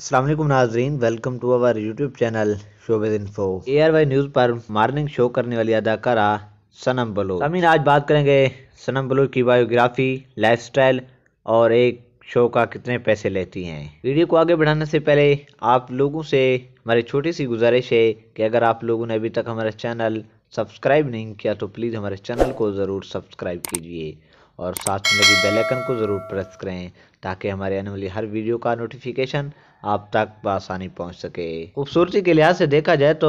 असलम नाजरीन welcome to our YouTube channel showbiz info A R Y news पर morning show करने वाली अदाकारा सनम बलोच अमीन आज बात करेंगे सनम बलोच की बायोग्राफी लाइफस्टाइल और एक शो का कितने पैसे लेती हैं वीडियो को आगे बढ़ाने से पहले आप लोगों से हमारी छोटी सी गुजारिश है कि अगर आप लोगों ने अभी तक हमारा चैनल सब्सक्राइब नहीं किया तो प्लीज़ हमारे चैनल को ज़रूर सब्सक्राइब कीजिए और साथ में बेलैकन को ज़रूर प्रेस करें ताकि हमारे आने वाली हर वीडियो का नोटिफिकेशन आप तक बसानी पहुँच सके खूबसूरती के लिहाज से देखा जाए तो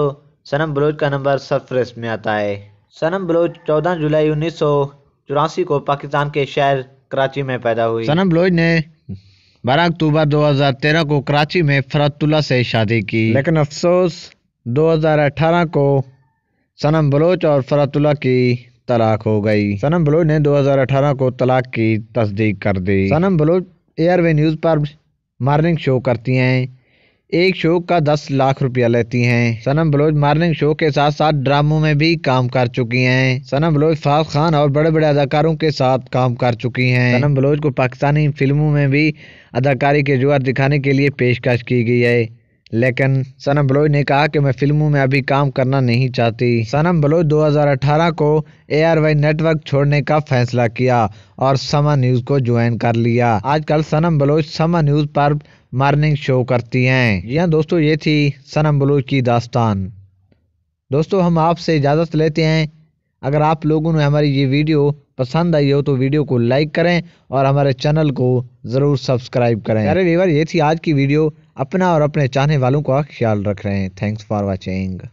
सनम बलोच का नंबर सब में आता है सनम बलोच चौदह जुलाई उन्नीस सौ चौरासी को पाकिस्तान के शहर कराची में पैदा हुई सनम बलोच ने बारह अक्टूबर 2013 को कराची में फरतुल्ला से शादी की लेकिन अफसोस 2018 को सनम बलोच और फरतुल्ला की तलाक हो गई सनम बलोच ने 2018 को तलाक की तस्दीक कर दी सनम बलोच एयरवे न्यूज़ पर मॉर्निंग शो करती हैं एक शो का दस लाख रुपया लेती हैं सनम बलोच मॉर्निंग शो के साथ साथ ड्रामों में भी काम कर चुकी हैं सनम बलोच फाज खान और बड़े बड़े अदाकारों के साथ काम कर चुकी हैं सनम बलोच को पाकिस्तानी फिल्मों में भी अदाकारी के जुआर दिखाने के लिए पेशकश की गई है लेकिन सनम बलोच ने कहा कि मैं फिल्मों में अभी काम करना नहीं चाहती सनम बलोच 2018 को ए आर वाई नेटवर्क छोड़ने का फैसला किया और समा न्यूज़ को ज्वाइन कर लिया आजकल सनम बलोच समा न्यूज़ पर मॉर्निंग शो करती हैं यह हाँ दोस्तों ये थी सनम बलोच की दास्तान दोस्तों हम आपसे इजाज़त लेते हैं अगर आप लोगों ने हमारी ये वीडियो पसंद आई हो तो वीडियो को लाइक करें और हमारे चैनल को ज़रूर सब्सक्राइब करें अरे वीवर ये थी आज की वीडियो अपना और अपने चाहने वालों का ख्याल रख रहे हैं थैंक्स फॉर वॉचिंग